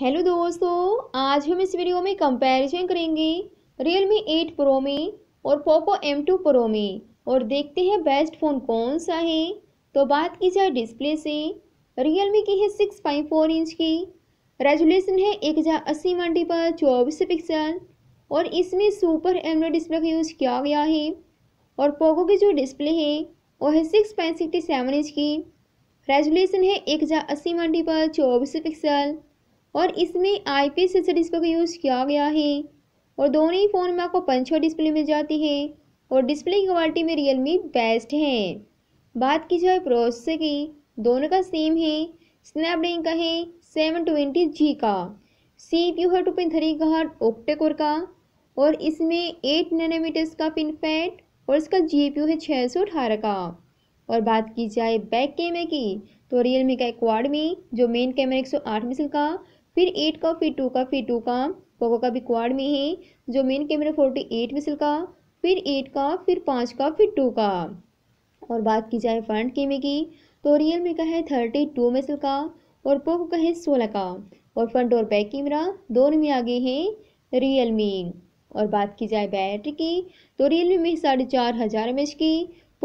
hello दोस्तों आज हम इस वीडियो में कंपैरिजन करेंगे रियलमी 8 प्रो में और पोको M2 प्रो में और देखते हैं बेस्ट फ़ोन कौन सा है तो बात की जाए डिस्प्ले से रियलमी की है 6.4 इंच की रेजोल्यूशन है एक हज़ार अस्सी मंडी पर चौबीस पिक्सल और इसमें सुपर एम डिस्प्ले का यूज़ किया गया है और पोको की जो डिस्प्ले है वो है six point sixty seven inch की रेजोल्यूशन है एक हज़ार अस्सी मंडी पर चौबीस पिक्सल और इसमें आई पी डिस्प्ले का यूज़ किया गया है और दोनों ही फ़ोन में आपको पंच डिस्प्ले मिल जाती है और डिस्प्ले की क्वालिटी में रियलमी बेस्ट है बात की जाए प्रोसेसर की दोनों का सेम है स्नैपड्रैगन का है सेवन ट्वेंटी जी का सी पी यू है टू पॉइंट थ्री का हार्ट ओक्टेकोर का और इसमें एट नैनोमीटर्स का पिन फैट और इसका जी पी यू है छः सौ अठारह का और बात की जाए बैक कैमरे की तो रियल मी का एक क्वाड में जो मेन कैमरा एक सौ आठ मिसल का फिर एट का फिर टू का फिर टू का पोको का भी क्वाड में है जो मेन कैमरा फोर्टी एट मिसल का फिर एट का फिर पाँच का फिर टू का और बात की जाए फ्रंट कैमरे की तो रियल में का है थर्टी टू मिसल का और पोको का है सोलह का और फ्रंट और बैक कैमरा दोनों में आगे हैं रियल मी और बात की जाए बैटरी की तो रियल मी में साढ़े चार हज़ार एम की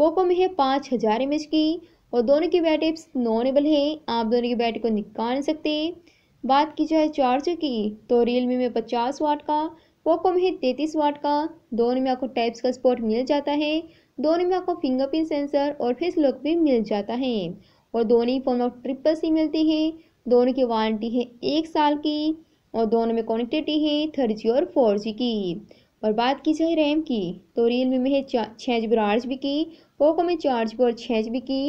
पोको में है पाँच हज़ार एम की और दोनों की बैटरी नॉनेबल है आप दोनों की बैटरी को निकाल सकते हैं बात की जाए चार्जर की तो रियलमी में पचास वाट का पोको में तैतीस वाट का दोनों में आपको टाइप्स का स्पोर्ट मिल जाता है दोनों में आपको फिंगरप्रिंट सेंसर और फेस लॉक भी मिल जाता है और दोनों ही फोन में ट्रिपल सी मिलती है दोनों की वारंटी है एक साल की और दोनों में कनेक्टिविटी है थ्री और फोर जी की और बात की जाए रैम की तो रियलमी में है छः जी बी आठ जी बी की पोको में चार जी और छः जी बी की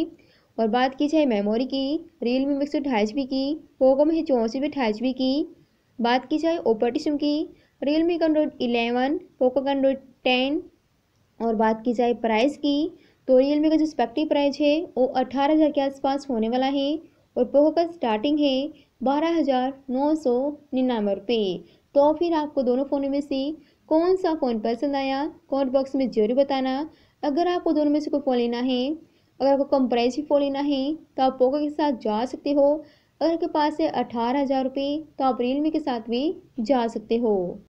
और बात की जाए मेमोरी की रियल मी मिक्स सौ बी की पोको में चौंसीवीं बी की बात की जाए ऑपरेटिसम की रियल मी का एंड्रॉइड इलेवन पोको का एंड्रॉइड टेन और बात की जाए प्राइस की तो रियल मी का जो स्पेक्टिव प्राइस है वो अट्ठारह हज़ार के आसपास होने वाला है और पोको का स्टार्टिंग है बारह हज़ार नौ सौ निन्यानवे रुपये तो फिर आपको दोनों फ़ोनों में से कौन सा फ़ोन पसंद आया कमेंट बॉक्स में जरूर बताना अगर आपको दोनों में से कोई फ़ोन लेना है अगर आपको कंप्रेसिव फोन लेना है तो आप पोको के साथ जा सकते हो अगर आपके पास है अठारह हज़ार रुपये तो आप रियलमी के साथ भी जा सकते हो